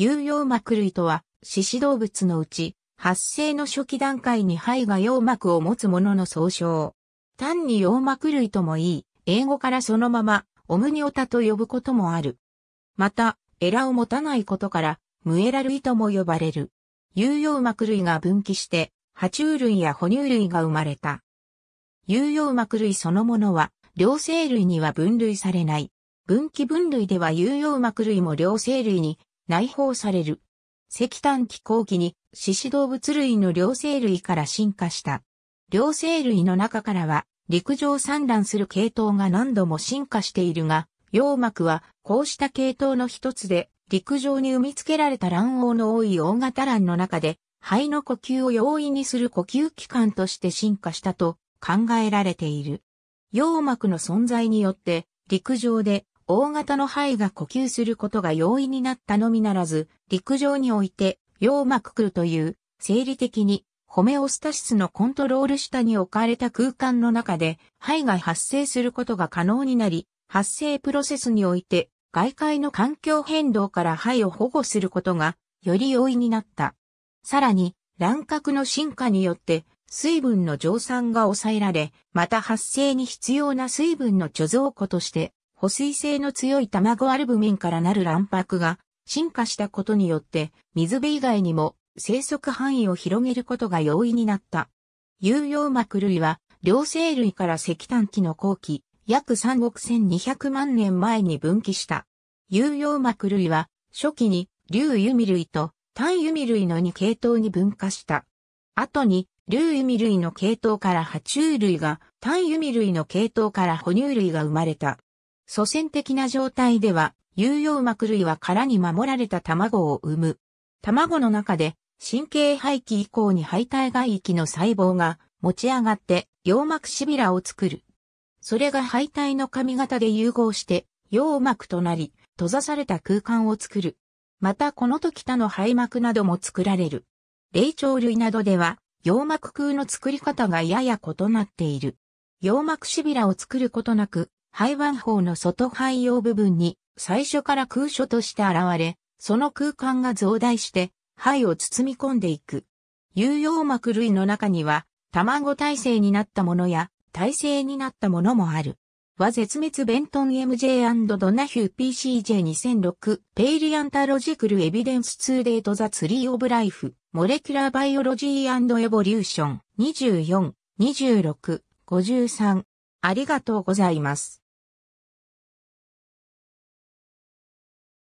有用膜類とは、獅子動物のうち、発生の初期段階に肺が葉膜を持つものの総称。単に葉膜類ともいい、英語からそのまま、オムニオタと呼ぶこともある。また、エラを持たないことから、ムエラ類とも呼ばれる。有用膜類が分岐して、爬虫類や哺乳類が生まれた。有用膜類そのものは、両生類には分類されない。分岐分類では有用膜類も両生類に内包される。石炭気候期に獅子動物類の両生類から進化した。両生類の中からは陸上産卵する系統が何度も進化しているが、羊膜はこうした系統の一つで陸上に産み付けられた卵黄の多い大型卵の中で肺の呼吸を容易にする呼吸器官として進化したと考えられている。羊膜の存在によって陸上で大型の肺が呼吸することが容易になったのみならず、陸上において、洋膜空という、生理的に、ホメオスタシスのコントロール下に置かれた空間の中で、肺が発生することが可能になり、発生プロセスにおいて、外界の環境変動から肺を保護することが、より容易になった。さらに、乱獲の進化によって、水分の蒸散が抑えられ、また発生に必要な水分の貯蔵庫として、保水性の強い卵アルブミンからなる卵白が進化したことによって水辺以外にも生息範囲を広げることが容易になった。有用膜類は両生類から石炭期の後期約3億1200万年前に分岐した。有用膜類は初期に竜ユミ類と単ユミ類の2系統に分化した。後に竜ユミ類の系統から爬虫類が単ユミ類の系統から哺乳類が生まれた。祖先的な状態では、有用膜類は殻に守られた卵を産む。卵の中で神経廃棄以降に排体外域の細胞が持ち上がって葉膜シビラを作る。それが排体の髪型で融合して葉膜となり閉ざされた空間を作る。またこの時他の肺膜なども作られる。霊長類などでは葉膜空の作り方がやや異なっている。葉膜シビラを作ることなく肺腕法の外肺用部分に最初から空所として現れ、その空間が増大して肺を包み込んでいく。有用膜類の中には、卵体制になったものや、体制になったものもある。は絶滅ベントン MJ& ドナヒュー PCJ2006 ペイリアンタロジクルエビデンス2デートザツリーオブライフモレキュラーバイオロジーエボリューション24、26、53ありがとうございます。